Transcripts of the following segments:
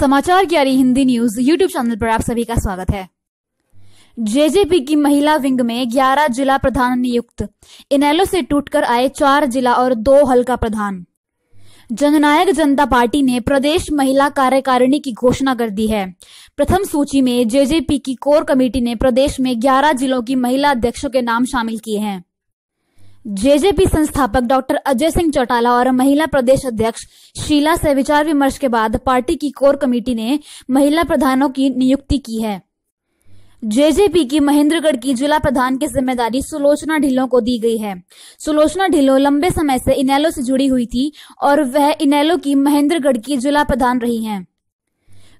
समाचार ग्यारह Hindi news YouTube channel पर आप सभी का स्वागत है जेजेपी की महिला विंग में 11 जिला प्रधान नियुक्त इनेलो से टूटकर आए चार जिला और दो हल्का प्रधान जननायक जनता पार्टी ने प्रदेश महिला कार्यकारिणी की घोषणा कर दी है प्रथम सूची में जेजेपी की कोर कमेटी ने प्रदेश में 11 जिलों की महिला अध्यक्षों के नाम शामिल किए हैं जेजेपी संस्थापक डॉक्टर अजय सिंह चौटाला और महिला प्रदेश अध्यक्ष शीला से विचार विमर्श के बाद पार्टी की कोर कमेटी ने महिला प्रधानों की नियुक्ति की है जेजेपी की महेंद्रगढ़ की जिला प्रधान की जिम्मेदारी सुलोचना ढिल्लो को दी गई है सुलोचना ढिल्लो लंबे समय से इनेलो से जुड़ी हुई थी और वह इनेलो की महेंद्रगढ़ की जिला प्रधान रही हैं।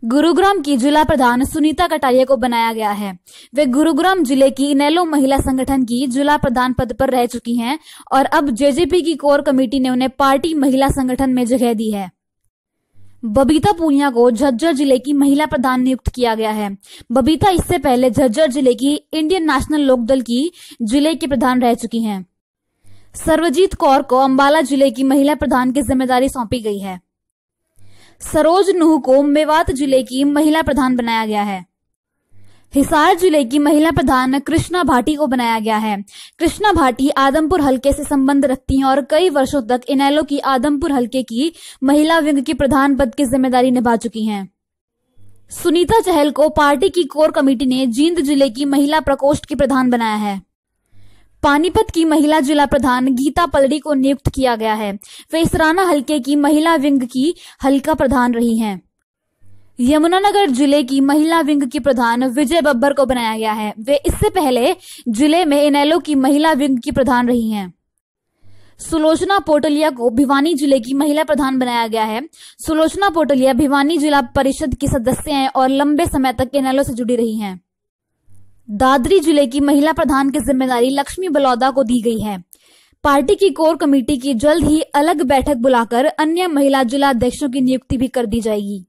गुरुग्राम की जिला प्रधान सुनीता कटारिया को बनाया गया है वे गुरुग्राम जिले की इनेलो महिला संगठन की जिला प्रधान पद पर रह चुकी हैं और अब जेजेपी की कोर कमेटी ने उन्हें पार्टी महिला संगठन में जगह दी है बबीता पूनिया को झज्जर जिले की महिला प्रधान नियुक्त किया गया है बबीता इससे पहले झज्जर जिले की इंडियन नेशनल लोकदल की जिले के प्रधान रह चुकी हैं सर्वजीत कौर को अम्बाला जिले की महिला प्रधान की जिम्मेदारी सौंपी गई है सरोज नूह को मेवात जिले की महिला प्रधान बनाया गया है हिसार जिले की महिला प्रधान कृष्णा भाटी को बनाया गया है कृष्णा भाटी आदमपुर हलके से संबंध रखती हैं और कई वर्षों तक इनेलो की आदमपुर हलके की महिला विंग की प्रधान पद की जिम्मेदारी निभा चुकी हैं सुनीता चहल को पार्टी की कोर कमेटी ने जींद जिले की महिला प्रकोष्ठ की प्रधान बनाया है पानीपत की महिला जिला प्रधान गीता पलड़ी को नियुक्त किया गया है वे इसराना हल्के की महिला विंग की हल्का प्रधान रही हैं यमुनानगर जिले की महिला विंग की प्रधान विजय बब्बर को बनाया गया है वे इससे पहले जिले में इनेलो की महिला विंग की प्रधान रही हैं सुलोचना पोटलिया को भिवानी जिले की महिला प्रधान बनाया गया है सुलोचना पोटलिया भिवानी जिला परिषद की सदस्य हैं और लंबे समय तक इनेलो से जुड़ी रही हैं दादरी जिले की महिला प्रधान की जिम्मेदारी लक्ष्मी बलौदा को दी गई है पार्टी की कोर कमेटी की जल्द ही अलग बैठक बुलाकर अन्य महिला जिला अध्यक्षों की नियुक्ति भी कर दी जाएगी